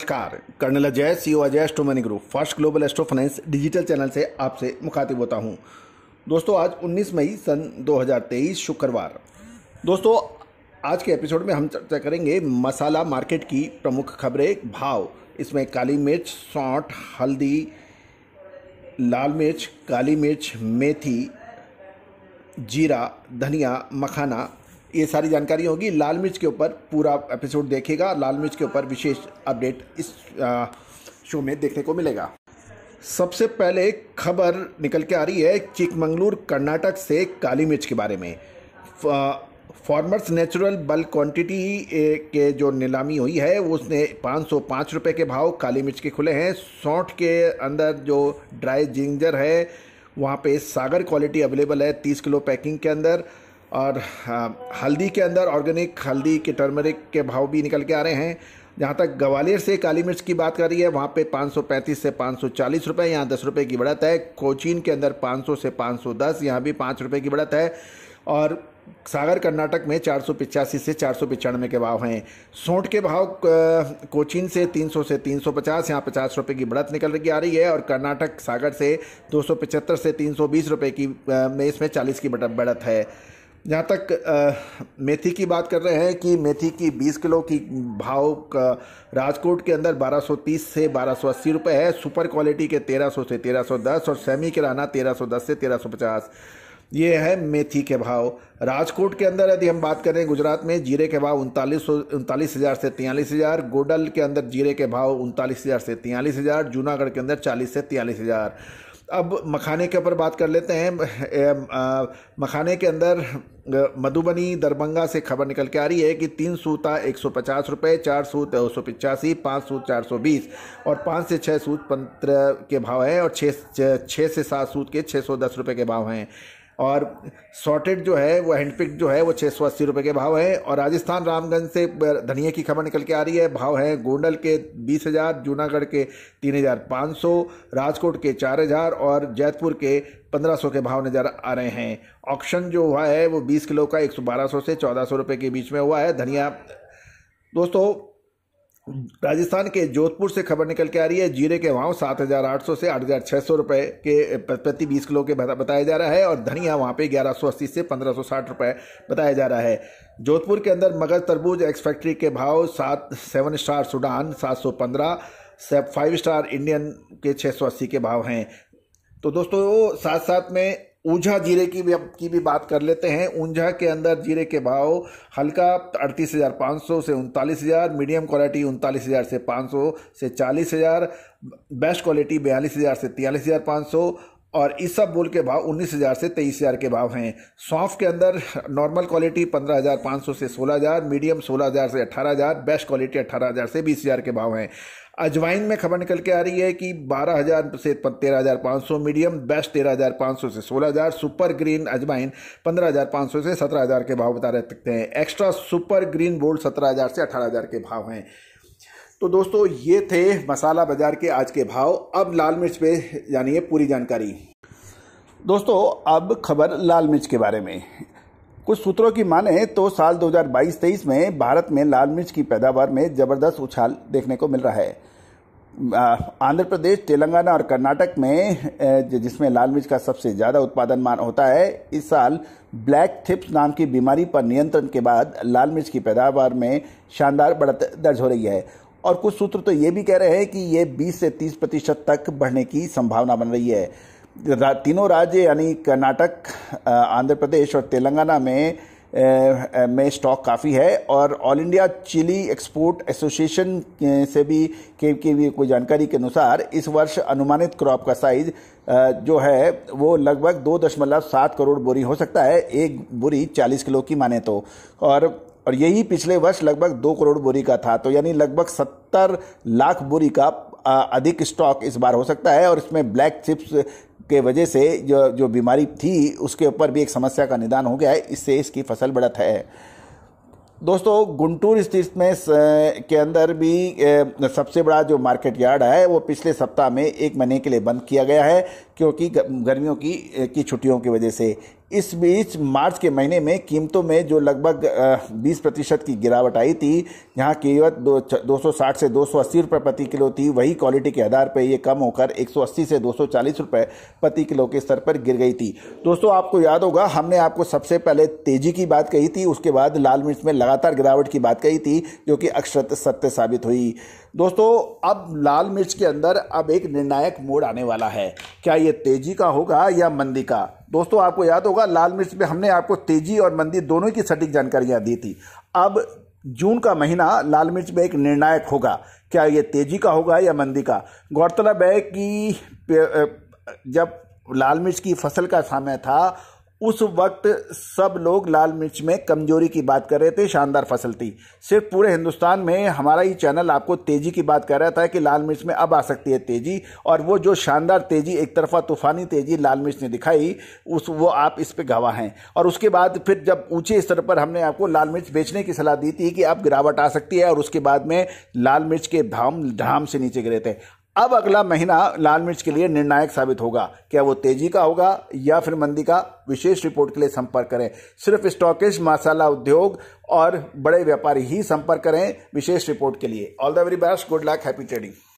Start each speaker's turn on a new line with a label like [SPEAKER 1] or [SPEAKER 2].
[SPEAKER 1] नमस्कार colonel Ajay C O Ajay astro money group first global astro finance digital channel से आपसे मुखातिब होता हूं दोस्तों आज 19 मई सन 2023 शुक्रवार दोस्तों आज के एपिसोड में हम चर्चा करेंगे मसाला मार्केट की प्रमुख खबरें भाव इसमें काली मिर्च सौंठ हल्दी लाल मिर्च काली मिर्च मेथी जीरा धनिया मखाना ये सारी जानकारी होगी लाल मिर्च के ऊपर पूरा एपिसोड देखेगा लाल मिर्च के ऊपर विशेष अपडेट इस शो में देखने को मिलेगा सबसे पहले खबर निकल के आ रही है चिकमंगलूर कर्नाटक से काली मिर्च के बारे में फॉर्मर्स नेचुरल बल्क क्वांटिटी के जो नीलामी हुई है उसने पाँच सौ पाँच रुपये के भाव काली मिर्च के खुले हैं सौठ के अंदर जो ड्राई जिंजर है वहाँ पे सागर क्वालिटी अवेलेबल है तीस किलो पैकिंग के अंदर और हल्दी के अंदर ऑर्गेनिक हल्दी के टर्मरिक के भाव भी निकल के आ रहे हैं जहाँ तक ग्वालियर से काली मिर्च की बात करी है वहाँ पे 535 से 540 रुपए यहाँ दस रुपये की बढ़त है कोचीन के अंदर 500 से 510 यहाँ भी पाँच रुपये की बढ़त है और सागर कर्नाटक में चार सौ पिचासी से चार सौ के भाव हैं सोंट के भाव कोचीन से 300 से 350 यहाँ पचास रुपये की बढ़त निकल की आ रही है और कर्नाटक सागर से पचहत्तर से बीस रुपये की में इसमें चालीस की बढ़त है जहाँ तक आ, मेथी की बात कर रहे हैं कि मेथी की 20 किलो की भाव का राजकोट के अंदर 1230 से 1280 रुपए है सुपर क्वालिटी के 1300 से 1310 और सेमी किराना 1310 से 1350 ये है मेथी के भाव राजकोट के अंदर यदि हम बात करें गुजरात में जीरे के भाव उनतालीस उनतालीस हज़ार से तियालीस हज़ार गोडल के अंदर जीरे के भाव उनतालीस हज़ार से तियालीस हज़ार जूनागढ़ के अंदर चालीस से तियालीस हज़ार अब मखाने के ऊपर बात कर लेते हैं मखाने के अंदर मधुबनी दरभंगा से खबर निकल के आ रही है कि तीन सूता एक सौ पचास रुपये चार सूत दो सौ पिचासी पाँच सूत चार सौ बीस और पाँच से छः सूत पंद्रह के भाव हैं और छः छः से सात सूत के छः सौ दस रुपये के भाव हैं और शॉर्टेड जो है वो हैंडपिक जो है वो छः सौ अस्सी रुपये के भाव है और राजस्थान रामगंज से धनिया की खबर निकल के आ रही है भाव है गोंडल के बीस हज़ार जूनागढ़ के तीन हज़ार पाँच सौ राजकोट के चार हज़ार और जैतपुर के पंद्रह सौ के भाव नज़र आ रहे हैं ऑक्शन जो हुआ है वो बीस किलो का एक सौ बारह सौ से चौदह सौ रुपये के बीच में हुआ है धनिया दोस्तों राजस्थान के जोधपुर से खबर निकल के आ रही है जीरे के भाव सौ से आठ हज़ार सौ रुपए के प्रति बीस किलो के बताया जा रहा है और धनिया वहाँ पे अस्सी से पंद्रह सौ साठ रुपए बताया जा रहा है जोधपुर के अंदर मगज तरबूज एक्स फैक्ट्री के भाव सात सेवन स्टार सूडान से फाइव स्टार इंडियन के छः सौ अस्सी के भाव हैं तो दोस्तों साथ साथ में ऊंझा जीरे की भी की भी बात कर लेते हैं ऊंझा के अंदर जीरे के भाव हल्का अड़तीस हज़ार पाँच सौ से उनतालीस हज़ार मीडियम क्वालिटी उनतालीस हज़ार से पाँच सौ से चालीस हज़ार बेस्ट क्वालिटी बयालीस हज़ार से तियालीस हज़ार पाँच सौ और इस सब बोल के भाव 19,000 से 23,000 के भाव हैं सौंफ के अंदर नॉर्मल क्वालिटी 15,500 से 16,000 मीडियम 16,000 से 18,000 बेस्ट क्वालिटी 18,000 से 20,000 के भाव हैं अजवाइन में खबर निकल के आ रही है कि 12,000 से 13,500 मीडियम बेस्ट 13,500 से 16,000 सुपर ग्रीन अजवाइन 15,500 से 17,000 के भाव बता रह सकते हैं एक्स्ट्रा सुपर ग्रीन बोल्ड 17,000 से 18,000 के भाव हैं तो दोस्तों ये थे मसाला बाजार के आज के भाव अब लाल मिर्च पे जानिए पूरी जानकारी दोस्तों अब खबर लाल मिर्च के बारे में कुछ सूत्रों की माने तो साल 2022-23 में भारत में लाल मिर्च की पैदावार में जबरदस्त उछाल देखने को मिल रहा है आंध्र प्रदेश तेलंगाना और कर्नाटक में जिसमें लाल मिर्च का सबसे ज़्यादा उत्पादन मान होता है इस साल ब्लैक थिप्स नाम की बीमारी पर नियंत्रण के बाद लाल मिर्च की पैदावार में शानदार बढ़त दर्ज हो रही है और कुछ सूत्र तो ये भी कह रहे हैं कि ये 20 से 30 प्रतिशत तक बढ़ने की संभावना बन रही है तीनों राज्य यानी कर्नाटक आंध्र प्रदेश और तेलंगाना में में स्टॉक काफ़ी है और all India chilli export association से भी के के भी कोई जानकारी के अनुसार इस वर्ष अनुमानित क्रॉप का साइज जो है वो लगभग दो दशमलव सात करोड़ बोरी हो सकता है एक बोरी चालीस किलो की माने तो और और यही पिछले वर्ष लगभग दो करोड़ बोरी का था तो यानी लगभग सत्तर लाख बोरी का अधिक स्टॉक इस बार हो सकता है और इसमें ब्लैक चिप्स के वजह से जो जो बीमारी थी उसके ऊपर भी एक समस्या का निदान हो गया है इससे इसकी फसल बढ़त है दोस्तों गुंटूर स्थित में के अंदर भी सबसे बड़ा जो मार्केट यार्ड है वो पिछले सप्ताह में एक महीने के लिए बंद किया गया है क्योंकि गर्मियों की की छुट्टियों की वजह से इस बीच मार्च के महीने में कीमतों में जो लगभग 20 प्रतिशत की गिरावट आई थी जहां कीमत दो सौ से दो सौ रुपये प्रति किलो थी वही क्वालिटी के आधार पर ये कम होकर 180 से 240 रुपए प्रति किलो के स्तर पर गिर गई थी दोस्तों आपको याद होगा हमने आपको सबसे पहले तेजी की बात कही थी उसके बाद लाल मिर्च में लगातार गिरावट की बात कही थी जो कि अक्षत सत्य साबित हुई दोस्तों अब लाल मिर्च के अंदर अब एक निर्णायक मोड आने वाला है क्या ये तेजी का होगा या मंदी का दोस्तों आपको याद होगा लाल मिर्च में हमने आपको तेजी और मंदी दोनों की सटीक जानकारियां दी थी अब जून का महीना लाल मिर्च में एक निर्णायक होगा क्या ये तेजी का होगा या मंदी का गौरतलब है कि जब लाल मिर्च की फसल का समय था उस वक्त सब लोग लाल मिर्च में कमजोरी की बात कर रहे थे शानदार फसल थी सिर्फ पूरे हिंदुस्तान में हमारा ये चैनल आपको तेजी की बात कर रहा था कि लाल मिर्च में अब आ सकती है तेजी और वो जो शानदार तेजी एक तरफा तूफानी तेजी लाल मिर्च ने दिखाई उस वो आप इस पर गवाह हैं और उसके बाद फिर जब ऊंचे स्तर पर हमने आपको लाल मिर्च बेचने की सलाह दी थी कि अब गिरावट आ सकती है और उसके बाद में लाल मिर्च के धाम धाम से नीचे गिरे थे अब अगला महीना लाल मिर्च के लिए निर्णायक साबित होगा क्या वो तेजी का होगा या फिर मंदी का विशेष रिपोर्ट के लिए संपर्क करें सिर्फ स्टॉकेज मसाला उद्योग और बड़े व्यापारी ही संपर्क करें विशेष रिपोर्ट के लिए all the very best good luck happy trading